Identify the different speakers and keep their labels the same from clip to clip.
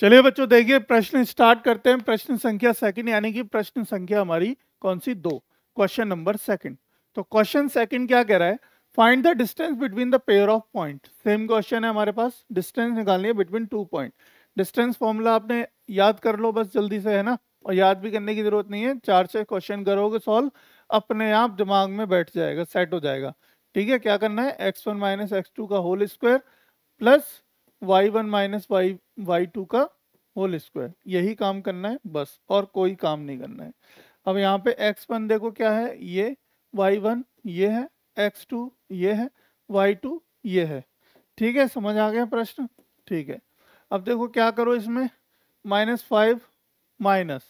Speaker 1: चलिए बच्चों देखिए प्रश्न स्टार्ट करते हैं प्रश्न संख्या सेकंड यानी कि प्रश्न संख्या हमारी कौन सी दो क्वेश्चन नंबर सेकंड तो क्वेश्चन सेकंड क्या कह रहा है find the distance between the pair of point same question है हमारे पास डिस्टेंस निकालनी है between two point distance formula आपने याद कर लो बस जल्दी से है ना और याद भी करने की जरूरत नहीं है चार छह क्वेश्चन करोगे सॉल्व अपने आप दिमाग में बैठ जाएगा सेट हो जाएगा ठीक है क्या करना है X one minus X two का whole square plus Y one minus Y Y two का होल स्क्वायर यही काम करना है बस और कोई काम नहीं करना है अब यहाँ पे एक्स वन देखो क्या है ये वाई वन ये है एक्स टू ये है वाई टू ये है ठीक है समझ आ गया प्रश्न ठीक है अब देखो क्या करो इसमें minus five minus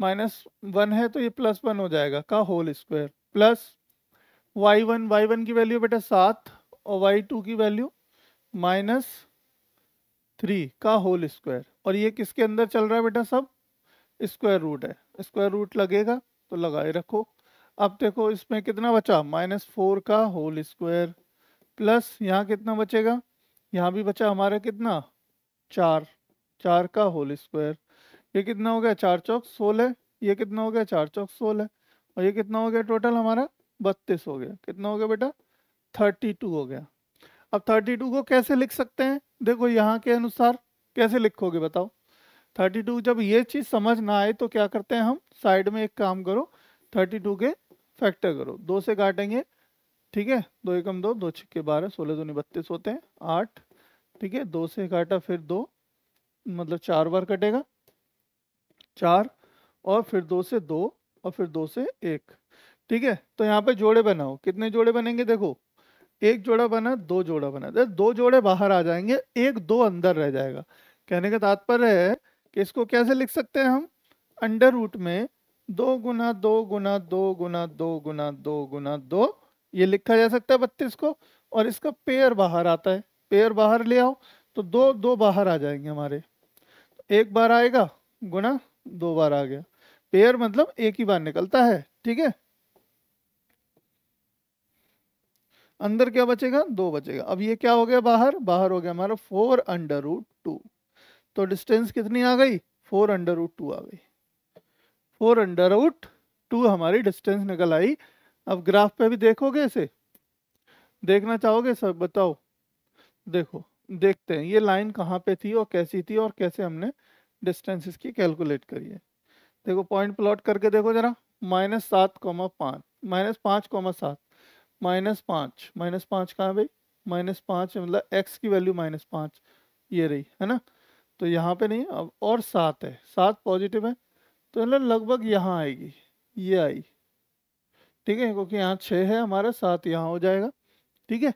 Speaker 1: minus one है तो ये प्लस वन हो जाएगा का whole square plus Y one Y one की वैल्यू बेटा सात और वाई टू की वैल्यू माइनस थ्री का होल स्क्वायर और ये किसके अंदर चल रहा है बेटा सब स्क्वायर रूट है स्क्वायर रूट लगेगा तो लगाए रखो अब देखो इसमें कितना बचा माइनस फोर का होल स्क्वायर प्लस यहाँ कितना बचेगा यहाँ भी बचा हमारा कितना चार चार का होल स्क्वायर ये कितना हो गया चार चौक सोलह ये कितना हो गया चार चौक सोलह और ये कितना हो गया टोटल हमारा बत्तीस हो गया कितना हो गया बेटा थर्टी टू हो गया अब 32 को कैसे लिख सकते हैं देखो यहाँ के अनुसार कैसे लिखोगे बताओ 32 जब ये चीज़ समझ ना आए तो क्या करते हैं हम साइड में एक काम करो 32 के फैक्टर करो दो से काटेंगे ठीक है दो एकम दो दो छिक्के बारह सोलह दो बत्तीस होते हैं आठ ठीक है दो से काटा फिर दो मतलब चार बार कटेगा चार और फिर दो से दो और फिर दो से एक ठीक है तो यहाँ पे जोड़े बनाओ कितने जोड़े बनेंगे देखो एक जोड़ा बना दो जोड़ा बना तो दो जोड़े बाहर आ जाएंगे एक दो अंदर रह जाएगा कहने का तात्पर्य है कि इसको कैसे लिख सकते हैं हम अंडर रूट में दो गुना दो गुना दो गुना दो गुना दो गुना दो ये लिखा जा सकता है बत्तीस को और इसका पेयर बाहर आता है पेयर बाहर ले आओ तो दो दो बाहर आ जाएंगे हमारे एक बार आएगा गुना दो बार आ गया पेयर मतलब एक ही बार निकलता है ठीक है अंदर क्या बचेगा दो बचेगा अब ये क्या हो गया बाहर बाहर हो गया हमारा फोर अंडर रूट टू तो डिस्टेंस कितनी आ गई फोर अंडर रूट टू आ गई फोर अंडर रूट टू हमारी डिस्टेंस निकल आई अब ग्राफ पे भी देखोगे इसे देखना चाहोगे सब बताओ देखो देखते हैं ये लाइन कहाँ पे थी और कैसी थी और कैसे हमने डिस्टेंस इसकी कैलकुलेट करी है देखो पॉइंट प्लॉट करके देखो जरा माइनस सात कॉमा पाँच माइनस पाँच कॉमा सात माइनस पाँच माइनस पाँच कहाँ भाई माइनस पाँच मतलब एक्स की वैल्यू माइनस पाँच ये रही है ना तो यहाँ पे नहीं अब और सात है सात पॉजिटिव है तो मतलब लगभग यहाँ आएगी ये आई ठीक है क्योंकि यहाँ छः है हमारा सात यहाँ हो जाएगा ठीक है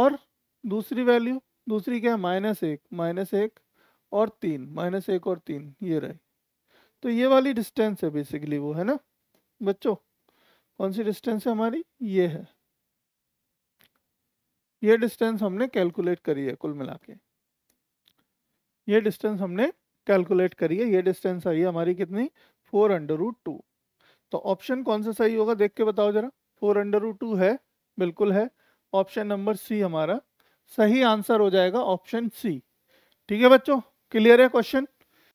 Speaker 1: और दूसरी वैल्यू दूसरी क्या है माइनस एक माइनस एक और तीन माइनस एक और तीन ये रहे तो ये वाली डिस्टेंस है बेसिकली वो है ना बच्चों कौन सी डिस्टेंस है हमारी ये है ये डिस्टेंस हमने कैलकुलेट करी है कुल मिला के ये डिस्टेंस हमने कैलकुलेट करी है ये डिस्टेंस आई है हमारी कितनी फोर अंडर रूट टू तो ऑप्शन कौन सा सही होगा देख के बताओ जरा फोर अंडर रूट टू है बिल्कुल है ऑप्शन नंबर सी हमारा सही आंसर हो जाएगा ऑप्शन सी ठीक है बच्चों क्लियर है क्वेश्चन